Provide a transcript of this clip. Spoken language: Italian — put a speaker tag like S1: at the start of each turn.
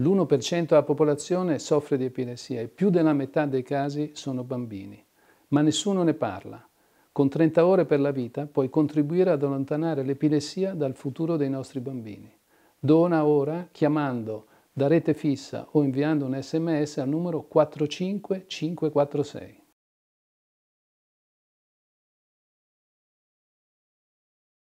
S1: L'1% della popolazione soffre di epilessia e più della metà dei casi sono bambini, ma nessuno ne parla. Con 30 ore per la vita puoi contribuire ad allontanare l'epilessia dal futuro dei nostri bambini. Dona ora chiamando da rete fissa o inviando un sms al numero 45546.